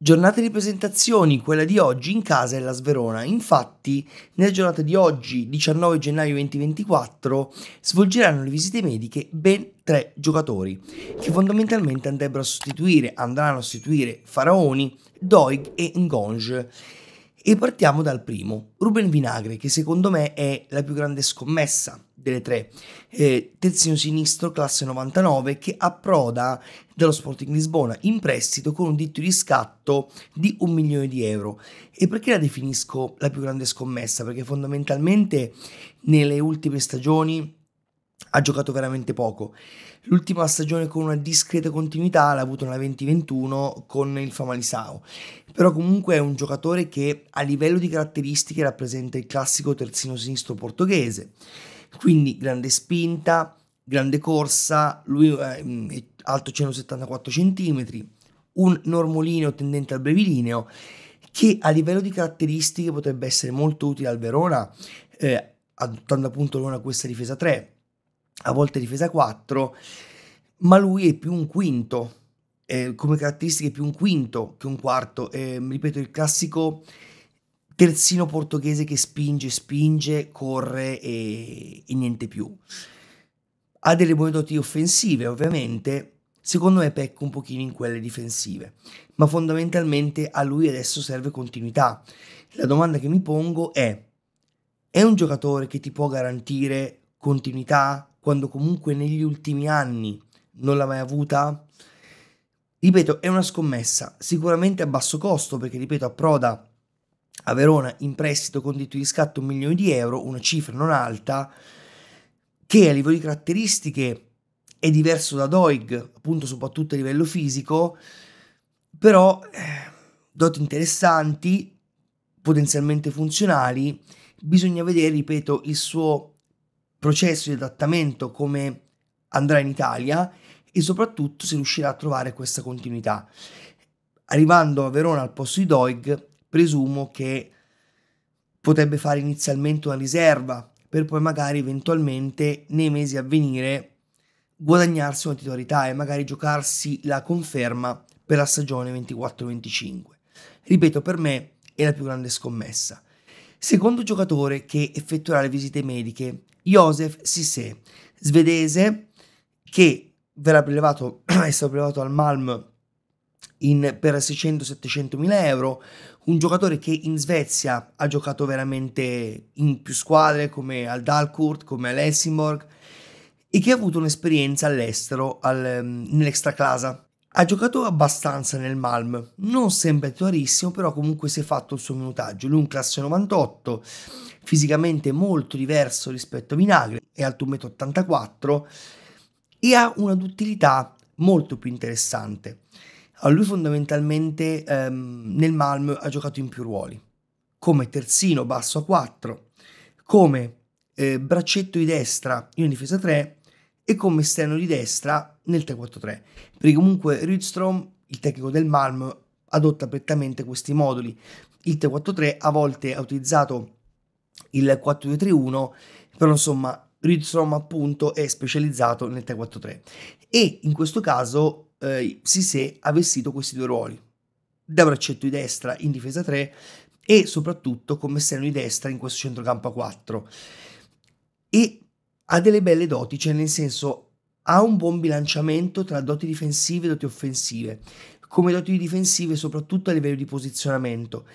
Giornata di presentazioni, quella di oggi in casa è la Sverona. Infatti, nella giornata di oggi, 19 gennaio 2024, svolgeranno le visite mediche ben tre giocatori, che fondamentalmente andrebbero a sostituire, andranno a sostituire Faraoni, Doig e Ngonge. E partiamo dal primo, Ruben Vinagre, che secondo me è la più grande scommessa delle tre. Eh, terzino sinistro, classe 99, che approda dallo Sporting Lisbona in prestito con un diritto di scatto di un milione di euro. E perché la definisco la più grande scommessa? Perché fondamentalmente nelle ultime stagioni ha giocato veramente poco. L'ultima stagione con una discreta continuità l'ha avuto nella 2021 con il Famalisao, però comunque è un giocatore che a livello di caratteristiche rappresenta il classico terzino sinistro portoghese quindi grande spinta, grande corsa, lui eh, è alto 174 cm, un normalino tendente al brevilineo che a livello di caratteristiche potrebbe essere molto utile al Verona, eh, adottando appunto non questa difesa 3, a volte difesa 4, ma lui è più un quinto, eh, come caratteristiche più un quinto che un quarto, eh, ripeto il classico terzino portoghese che spinge, spinge, corre e, e niente più. Ha delle buone doti offensive, ovviamente, secondo me pecca un pochino in quelle difensive, ma fondamentalmente a lui adesso serve continuità. La domanda che mi pongo è, è un giocatore che ti può garantire continuità quando comunque negli ultimi anni non l'ha mai avuta? Ripeto, è una scommessa, sicuramente a basso costo perché, ripeto, approda a Verona in prestito con diritto di scatto un milione di euro, una cifra non alta, che a livello di caratteristiche è diverso da Doig, appunto soprattutto a livello fisico, però eh, doti interessanti, potenzialmente funzionali, bisogna vedere, ripeto, il suo processo di adattamento come andrà in Italia e soprattutto se riuscirà a trovare questa continuità. Arrivando a Verona al posto di Doig, presumo che potrebbe fare inizialmente una riserva per poi magari eventualmente nei mesi a venire guadagnarsi una titolarità e magari giocarsi la conferma per la stagione 24-25. Ripeto, per me è la più grande scommessa. Secondo giocatore che effettuerà le visite mediche, Josef Sisse, svedese che verrà prelevato, è stato prelevato al Malm in, per 600-700 mila euro, un giocatore che in Svezia ha giocato veramente in più squadre come al Dalkurt, come all'Helsingborg e che ha avuto un'esperienza all'estero al, ehm, nell'extraclasa. Ha giocato abbastanza nel Malm, non sempre titolissimo, però comunque si è fatto il suo minutaggio. Lui un classe 98, fisicamente molto diverso rispetto a Vinagre, è alto 1,84 m e ha una duttilità molto più interessante lui fondamentalmente ehm, nel Malm ha giocato in più ruoli, come terzino basso a 4, come eh, braccetto di destra in difesa 3 e come esterno di destra nel 3-4-3, perché comunque Rydstrom, il tecnico del Malm, adotta prettamente questi moduli. Il 3-4-3 a volte ha utilizzato il 4-2-3-1, però insomma Rydstrom appunto è specializzato nel 3-4-3 e in questo caso eh, Sisè ha vestito questi due ruoli, da braccetto di destra in difesa 3 e soprattutto come esterno di destra in questo centrocampo a 4. E ha delle belle doti, cioè nel senso ha un buon bilanciamento tra doti difensive e doti offensive. Come doti difensive soprattutto a livello di posizionamento,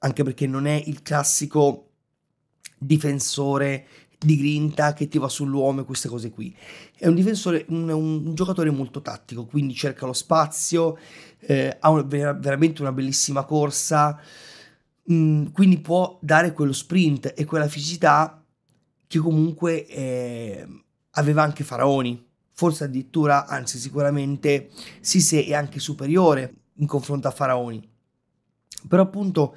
anche perché non è il classico difensore di grinta che ti va sull'uomo e queste cose qui. È un difensore, un, un giocatore molto tattico, quindi cerca lo spazio, eh, ha un, veramente una bellissima corsa, mh, mm, quindi può dare quello sprint e quella fisicità che comunque eh, aveva anche Faraoni, forse addirittura, anzi sicuramente Sisse è anche superiore in confronto a Faraoni. Però appunto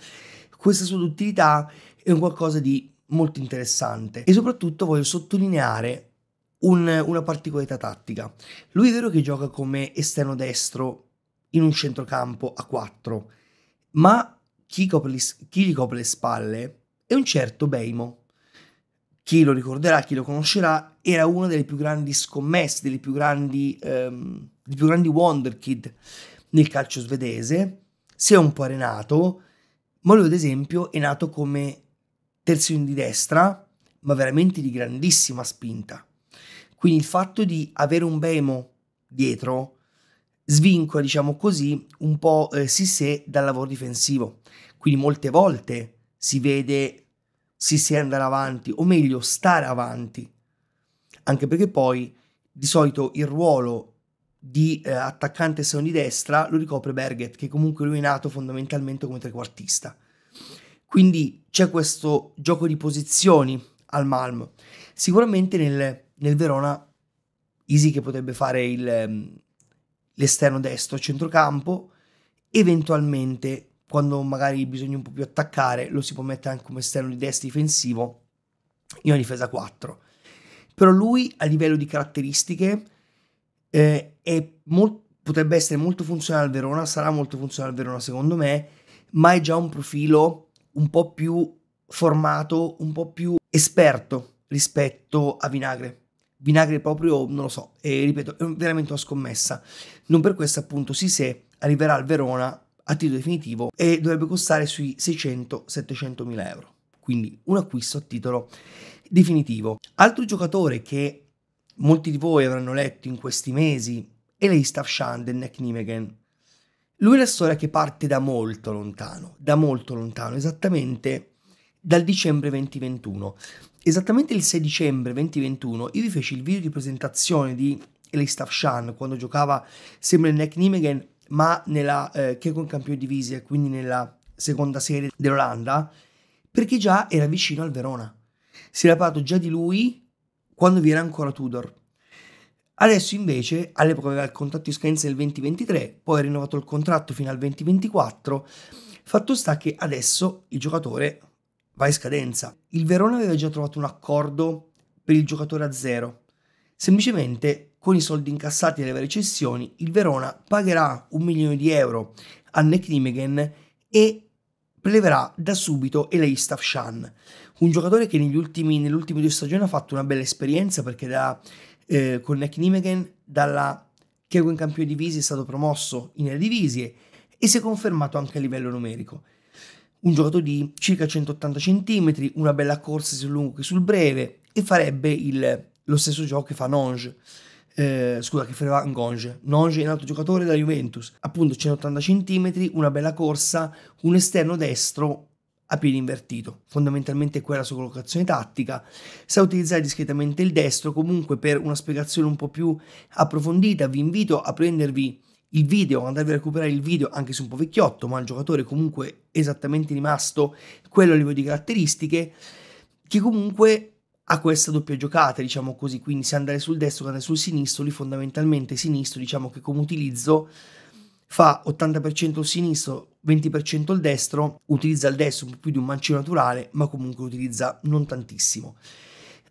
questa sua duttilità è un qualcosa di molto interessante e soprattutto voglio sottolineare un, una particolarità tattica. Lui è vero che gioca come esterno destro in un centrocampo a 4, ma chi, copre, chi gli copre le spalle è un certo Beimo. Chi lo ricorderà, chi lo conoscerà, era una delle più grandi scommesse, delle più grandi, ehm, dei più grandi wonder nel calcio svedese. Si è un po' arenato, ma lui ad esempio è nato come terzino di destra, ma veramente di grandissima spinta. Quindi il fatto di avere un Bemo dietro svincola, diciamo così, un po' eh, Sissé dal lavoro difensivo. Quindi molte volte si vede Sissé andare avanti, o meglio stare avanti, anche perché poi di solito il ruolo di eh, attaccante se non di destra lo ricopre Berget, che comunque lui è nato fondamentalmente come trequartista. Quindi c'è questo gioco di posizioni al Malm. Sicuramente nel, nel Verona Isi che potrebbe fare il, ehm, l'esterno destro, centrocampo, eventualmente quando magari bisogna un po' più attaccare lo si può mettere anche come esterno di destra difensivo in una difesa 4. Però lui a livello di caratteristiche eh, molto, potrebbe essere molto funzionale al Verona, sarà molto funzionale al Verona secondo me, ma è già un profilo un po' più formato, un po' più esperto rispetto a Vinagre. Vinagre proprio, non lo so, e ripeto, è veramente una scommessa. Non per questo appunto si se arriverà al Verona a titolo definitivo e dovrebbe costare sui 600-700 mila euro. Quindi un acquisto a titolo definitivo. Altro giocatore che molti di voi avranno letto in questi mesi è Leistaf Shand del Neck Nijmegen. Lui è una storia che parte da molto lontano, da molto lontano, esattamente dal dicembre 2021. Esattamente il 6 dicembre 2021 io vi feci il video di presentazione di Elise Tafshan quando giocava sempre nel Neck Nijmegen ma nella eh, Kekon Campione Divisia, quindi nella seconda serie dell'Olanda, perché già era vicino al Verona. Si era parlato già di lui quando vi era ancora Tudor. Adesso invece all'epoca aveva il contratto di scadenza del 2023, poi ha rinnovato il contratto fino al 2024. Fatto sta che adesso il giocatore va in scadenza. Il Verona aveva già trovato un accordo per il giocatore a zero. Semplicemente con i soldi incassati dalle varie cessioni, il Verona pagherà un milione di euro a Nick Nimegen e preleverà da subito Elei Shan, un giocatore che negli ultimi, nelle due stagioni ha fatto una bella esperienza perché da eh, con Nick Nimegen dalla Kerwin Campione Divisi è stato promosso in Eredivisie e si è confermato anche a livello numerico. Un giocatore di circa 180 cm, una bella corsa sul lungo che sul breve e farebbe il, lo stesso gioco che fa Nonge. Eh, scusa, che faceva Ngonge. Nonge è un altro giocatore della Juventus. Appunto 180 cm, una bella corsa, un esterno destro a piede invertito, fondamentalmente quella sua collocazione tattica, sa utilizzare discretamente il destro, comunque per una spiegazione un po' più approfondita vi invito a prendervi il video, andarvi a recuperare il video anche se un po' vecchiotto, ma il giocatore comunque esattamente rimasto quello a livello di caratteristiche, che comunque ha questa doppia giocata, diciamo così, quindi se andare sul destro che andare sul sinistro, lì fondamentalmente sinistro, diciamo che come utilizzo fa 80% sinistro, 20% il destro, utilizza il destro più di un mancino naturale, ma comunque utilizza non tantissimo.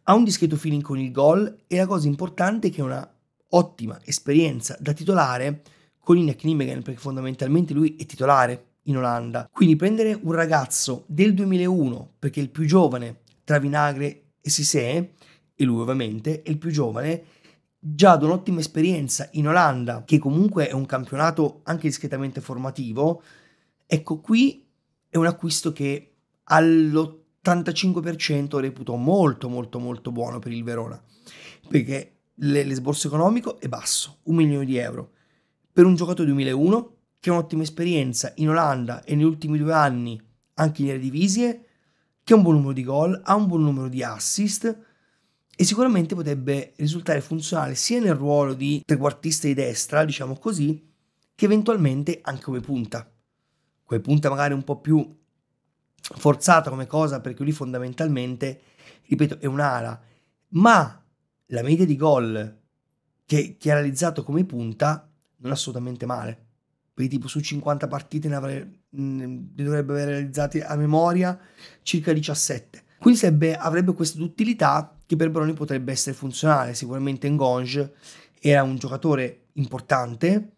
Ha un discreto feeling con il gol e la cosa importante è che è una ottima esperienza da titolare con il Knimegan perché fondamentalmente lui è titolare in Olanda. Quindi prendere un ragazzo del 2001 perché è il più giovane tra Vinagre e Sissé e lui ovviamente è il più giovane già ad un'ottima esperienza in Olanda che comunque è un campionato anche discretamente formativo Ecco qui è un acquisto che all'85% reputo molto molto molto buono per il Verona, perché l'esborso economico è basso, un milione di euro. Per un giocatore 2001 che ha un'ottima esperienza in Olanda e negli ultimi due anni anche in Eredivisie, che ha un buon numero di gol, ha un buon numero di assist e sicuramente potrebbe risultare funzionale sia nel ruolo di trequartista di destra, diciamo così, che eventualmente anche come punta quel punto magari un po' più forzato come cosa perché lui fondamentalmente, ripeto, è un'ala, ma la media di gol che, che ha realizzato come punta non è assolutamente male. quindi tipo su 50 partite ne, avrei, mm, ne dovrebbe aver realizzati a memoria circa 17. Quindi sarebbe, avrebbe questa utilità che per Broni potrebbe essere funzionale. Sicuramente Ngonge era un giocatore importante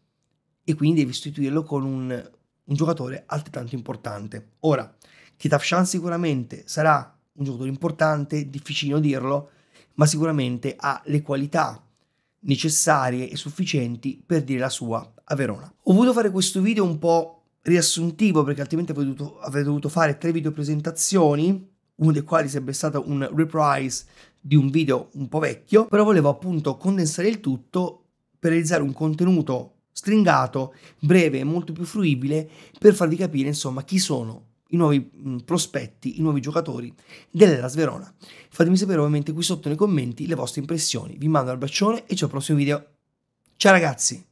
e quindi devi sostituirlo con un un giocatore altrettanto importante. Ora, Kitafshan sicuramente sarà un giocatore importante, difficile dirlo, ma sicuramente ha le qualità necessarie e sufficienti per dire la sua a Verona. Ho voluto fare questo video un po' riassuntivo perché altrimenti avrei dovuto, avrei dovuto fare tre video presentazioni, uno dei quali sarebbe stato un reprise di un video un po' vecchio, però volevo appunto condensare il tutto per realizzare un contenuto stringato, breve e molto più fruibile per farvi capire insomma chi sono i nuovi mh, prospetti, i nuovi giocatori dell'Elas Verona. Fatemi sapere ovviamente qui sotto nei commenti le vostre impressioni. Vi mando un bacione e ci al prossimo video. Ciao ragazzi!